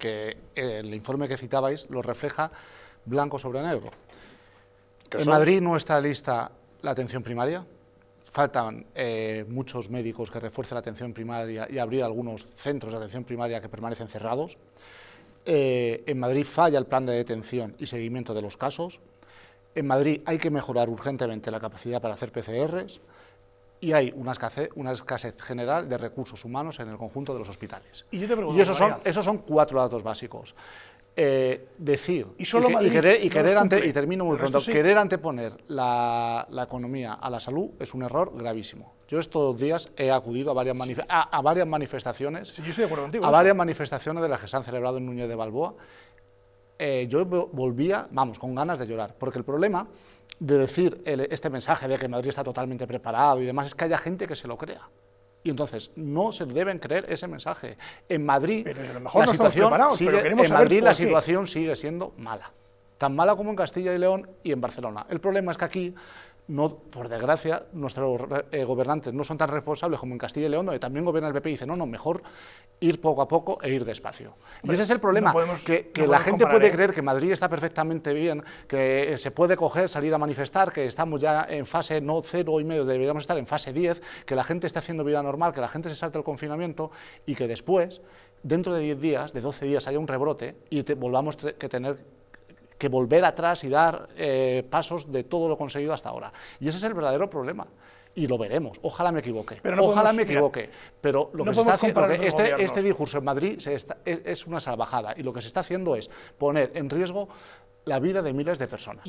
que eh, el informe que citabais lo refleja blanco sobre negro. En Madrid no está lista la atención primaria, faltan eh, muchos médicos que refuercen la atención primaria y abrir algunos centros de atención primaria que permanecen cerrados. Eh, en Madrid falla el plan de detención y seguimiento de los casos. En Madrid hay que mejorar urgentemente la capacidad para hacer PCRs y hay una escasez, una escasez general de recursos humanos en el conjunto de los hospitales. Y, yo te pregunto, y esos, son, esos son cuatro datos básicos. Eh, decir y, solo querer, y termino muy pronto, querer anteponer la, economía a la salud es un error gravísimo. Yo estos días he acudido a varias, a, varias manifestaciones, yo estoy de contigo, a varias manifestaciones de las que se han celebrado en Núñez de Balboa. Eh, yo volvía, vamos, con ganas de llorar, porque el problema de decir este mensaje de que Madrid está totalmente preparado y demás es que haya gente que se lo crea. Y entonces no se deben creer ese mensaje. En Madrid, la, situación, sigue, la situación sigue siendo mala. Tan mala como en Castilla y León y en Barcelona. El problema es que aquí no, por desgracia, nuestros eh, gobernantes no son tan responsables como en Castilla y León, donde también gobierna el PP y dice, no, no, mejor ir poco a poco e ir despacio. y ese es el problema, que, la gente puede ¿eh? creer que Madrid está perfectamente bien, que eh, se puede coger, salir a manifestar, que estamos ya en fase no cero y medio, deberíamos estar en fase diez, que la gente está haciendo vida normal, que la gente se salta el confinamiento y que después, dentro de 10 días, de 12 días, haya un rebrote y volvamos a tener que volver atrás y dar eh, pasos de todo lo conseguido hasta ahora. Y ese es el verdadero problema. Y lo veremos. Ojalá me equivoque. Ojalá me equivoque. pero lo que se está haciendo, este, este discurso en Madrid e, es, una salvajada. Y lo que se está haciendo es poner en riesgo la vida de miles de personas.